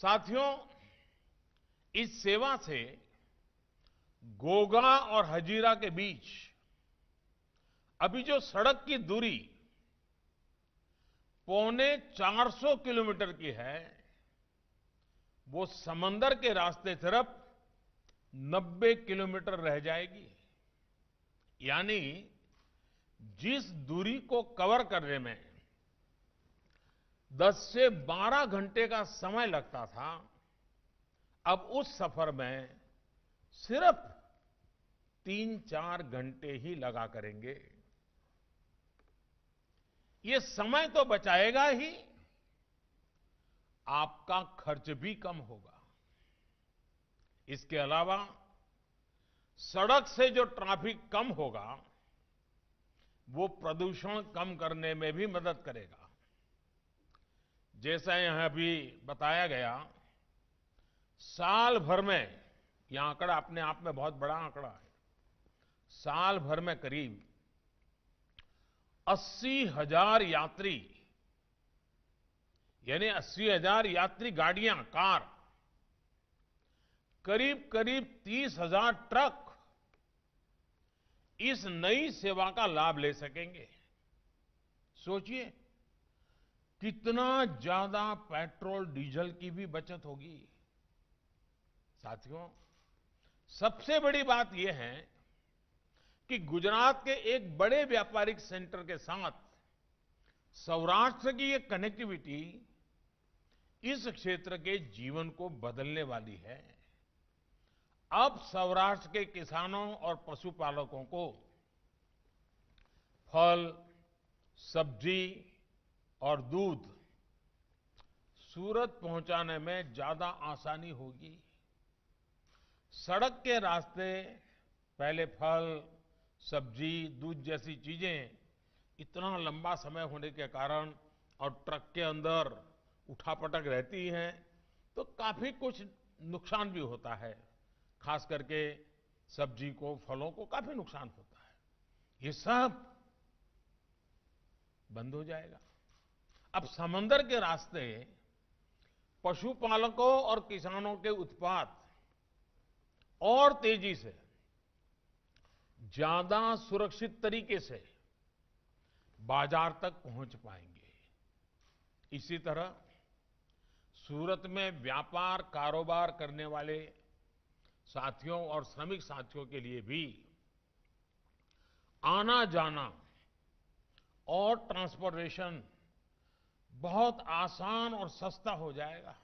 साथियों इस सेवा से गोगा और हजीरा के बीच अभी जो सड़क की दूरी पौने 400 किलोमीटर की है वो समंदर के रास्ते तरफ 90 किलोमीटर रह जाएगी यानी जिस दूरी को कवर करने में 10 से 12 घंटे का समय लगता था अब उस सफर में सिर्फ तीन चार घंटे ही लगा करेंगे ये समय तो बचाएगा ही आपका खर्च भी कम होगा इसके अलावा सड़क से जो ट्रैफिक कम होगा वो प्रदूषण कम करने में भी मदद करेगा जैसा यहां अभी बताया गया साल भर में यह आंकड़ा अपने आप में बहुत बड़ा आंकड़ा है साल भर में करीब अस्सी हजार यात्री यानी अस्सी हजार यात्री गाड़ियां कार करीब करीब तीस हजार ट्रक इस नई सेवा का लाभ ले सकेंगे सोचिए कितना ज्यादा पेट्रोल डीजल की भी बचत होगी साथियों सबसे बड़ी बात यह है कि गुजरात के एक बड़े व्यापारिक सेंटर के साथ सौराष्ट्र की ये कनेक्टिविटी इस क्षेत्र के जीवन को बदलने वाली है अब सौराष्ट्र के किसानों और पशुपालकों को फल सब्जी और दूध सूरत पहुंचाने में ज्यादा आसानी होगी सड़क के रास्ते पहले फल सब्जी दूध जैसी चीजें इतना लंबा समय होने के कारण और ट्रक के अंदर उठापटक रहती हैं तो काफी कुछ नुकसान भी होता है खास करके सब्जी को फलों को काफी नुकसान होता है ये सब बंद हो जाएगा अब समंदर के रास्ते पशुपालकों और किसानों के उत्पाद और तेजी से ज्यादा सुरक्षित तरीके से बाजार तक पहुंच पाएंगे इसी तरह सूरत में व्यापार कारोबार करने वाले साथियों और श्रमिक साथियों के लिए भी आना जाना और ट्रांसपोर्टेशन बहुत आसान और सस्ता हो जाएगा